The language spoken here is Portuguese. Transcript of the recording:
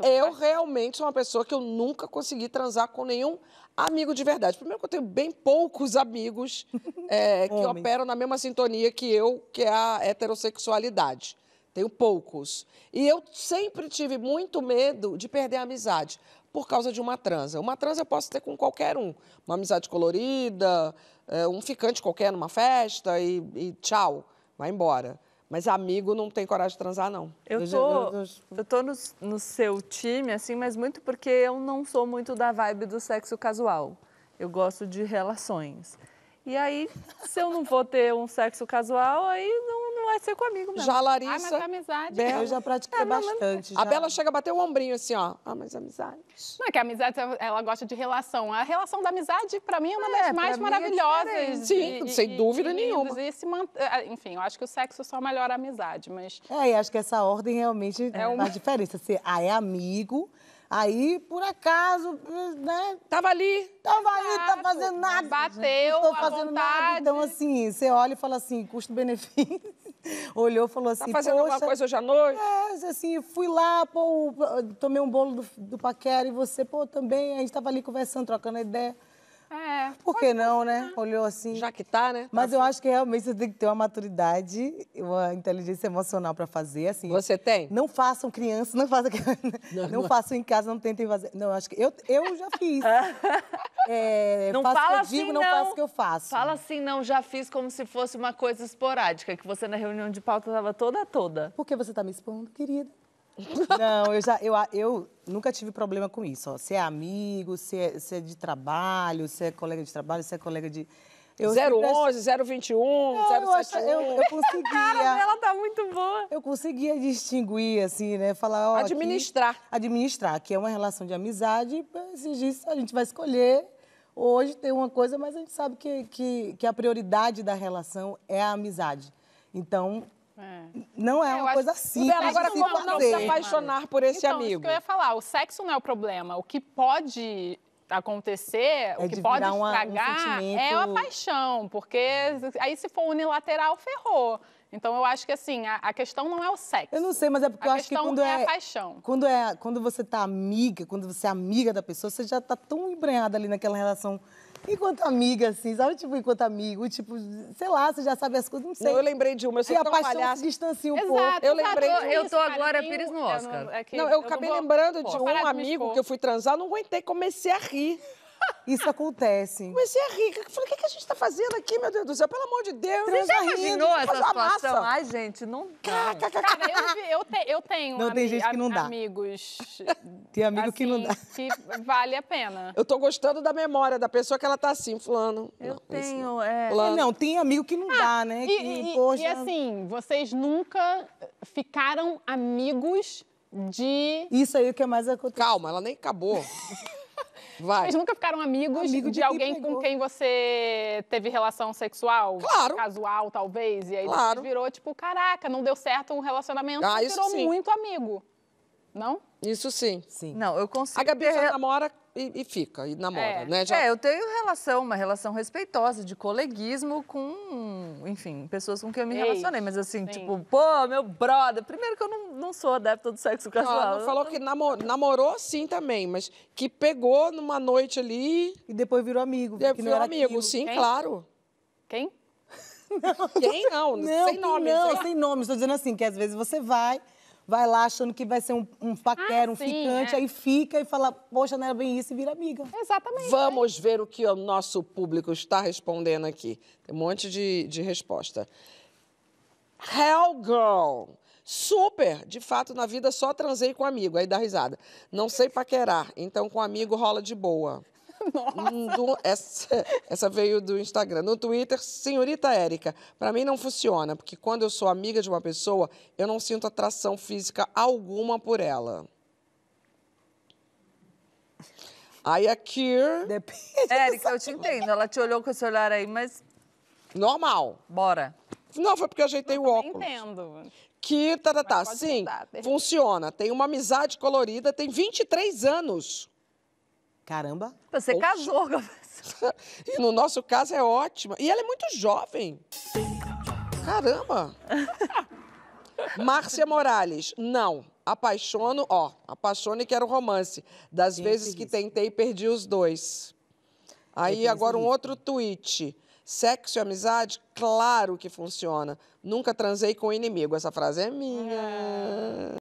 Então, eu realmente sou uma pessoa que eu nunca consegui transar com nenhum amigo de verdade. Primeiro que eu tenho bem poucos amigos é, que operam na mesma sintonia que eu, que é a heterossexualidade. Tenho poucos. E eu sempre tive muito medo de perder a amizade por causa de uma transa. Uma transa eu posso ter com qualquer um. Uma amizade colorida, eh, um ficante qualquer numa festa e, e tchau, vai embora. Mas amigo não tem coragem de transar, não. Eu tô, eu tô no, no seu time, assim, mas muito porque eu não sou muito da vibe do sexo casual. Eu gosto de relações. E aí, se eu não vou ter um sexo casual, aí não não vai é ser comigo mesmo. Já a Larissa... Ah, mas a é amizade... Bela, eu já pratiquei é, bastante. A Bela chega a bater o ombrinho assim, ó. Ah, mas amizade... Não, é que a amizade, ela gosta de relação. A relação da amizade, pra mim, é uma é, das mais é maravilhosas. É Sim, sem e, dúvida e, nenhuma. E se mant... Enfim, eu acho que o sexo só melhora a amizade, mas... É, e acho que essa ordem realmente é uma... faz diferença. Você ah, é amigo... Aí, por acaso, né? Tava ali. Tava Exato. ali, tá fazendo nada. Bateu, não tô fazendo vontade. nada. Então, assim, você olha e fala assim, custo-benefício. Olhou e falou tá assim: Tá fazendo alguma coisa hoje à noite? É, assim, fui lá, pô, tomei um bolo do, do paquera e você, pô, também. A gente tava ali conversando, trocando ideia. Por que não, né? Olhou assim. Já que tá, né? Mas tá eu assim. acho que realmente você tem que ter uma maturidade, uma inteligência emocional para fazer, assim. Você tem? Não façam crianças, não façam não, não, façam em casa, não tentem fazer. Não, acho que eu, eu já fiz. é, não faço fala que eu digo, assim, não. não faço o que eu faço. Fala assim, não, já fiz como se fosse uma coisa esporádica, que você na reunião de pauta estava toda toda. Por que você tá me expondo, querida? Não, eu já eu, eu nunca tive problema com isso. Ó. Se é amigo, se é, se é de trabalho, se é colega de trabalho, se é colega de. Eu 011, sempre... 021, não, 071. Eu, eu conseguia. A cara dela tá muito boa. Eu conseguia distinguir, assim, né? Falar, ó, Administrar. Aqui, administrar, que é uma relação de amizade. Esses a gente vai escolher. Hoje tem uma coisa, mas a gente sabe que, que, que a prioridade da relação é a amizade. Então, é. Não é, é uma coisa simples. agora, como não, não se apaixonar por esse então, amigo? Isso que eu ia falar, o sexo não é o problema. O que pode acontecer, é o que pode estragar um é sentimento... é a paixão, porque aí se for unilateral, ferrou. Então eu acho que assim, a, a, questão não é o sexo. Eu não sei, mas é porque a eu acho que quando é, é a paixão. Quando é, quando você tá amiga, quando você é amiga da pessoa, você já tá tão embrenhada ali naquela relação Enquanto amiga, assim, sabe? Tipo, enquanto amigo, tipo, sei lá, você já sabe as coisas, não sei. Não, eu lembrei de uma, eu sou e tão a se distancia um Exato, pouco. Eu lembrei de Eu tô agora Pires no Oscar. Eu não, é não, eu, eu acabei lembrando de um amigo que eu fui transar, não aguentei, comecei a rir. Isso ah, acontece. Comecei a rir. Eu falei, o que, que a gente tá fazendo aqui, meu Deus do céu? Pelo amor de Deus. Você já tá imaginou rindo, essa situação? Massa. Ai, gente, não dá. Cara, eu, eu, te, eu tenho não, tem gente que não dá. amigos... Tem amigo assim, que não assim, dá. Que vale a pena. Eu tô gostando da memória da pessoa que ela tá assim, fulano. Eu não, tenho, não. é... Fulano. É, não, tem amigo que não ah, dá, né? E, que, e, poxa... e assim, vocês nunca ficaram amigos de... Isso aí é que é mais acontece. Calma, ela nem acabou. Vai. Vocês nunca ficaram amigos Amigo de, de alguém pegou. com quem você teve relação sexual? Claro. Casual, talvez. E aí claro. virou tipo, caraca, não deu certo um relacionamento. Ah, isso virou sim. muito amigo. Não? Isso sim. Sim. Não, eu consigo. A Gabi já namora e, e, fica, e namora, é. né? Já... É, eu tenho relação, uma relação respeitosa, de coleguismo com, enfim, pessoas com quem eu me relacionei. Mas assim, sim. tipo, pô, meu brother. Primeiro que eu não não sou adepta do sexo casual. não falou que namor, namorou sim também, mas que pegou numa noite ali. E depois virou amigo. Depois virou amigo, aquilo. sim, Quem? claro. Quem? Não. Quem não? não sem nome. Não, sem nome. Estou dizendo assim, que às vezes você vai, vai lá achando que vai ser um, um ah, paquera, ah, um sim, ficante, é. aí fica e fala, poxa, não era bem isso e vira amiga. Exatamente. É Vamos é. ver o que o nosso público está respondendo aqui. Tem um monte de, de resposta. Hell Girl. Super! De fato, na vida só transei com amigo, aí dá risada. Não sei paquerar, então com amigo rola de boa. Hum, essa, essa, veio do Instagram. No Twitter, senhorita Érica, para mim não funciona, porque quando eu sou amiga de uma pessoa, eu não sinto atração física alguma por ela. Aí a Kier... Érica, eu te entendo. Ela te olhou com esse olhar aí, mas... Normal. Bora. Não, foi porque eu ajeitei eu o óculos. entendo que tá, tá, tá. sim, mudar, funciona. Tem uma amizade colorida, tem 23 anos. Caramba. Você Oxe. casou com E no nosso caso é ótima. E ela é muito jovem. Caramba. Márcia Morales, não. Apaixono, ó, apaixone que era um romance. Das Gente, vezes que, que tentei, perdi os dois. Aí agora um outro tweet. Sexo e amizade, claro que funciona. Nunca transei com o inimigo. Essa frase é minha. Ah.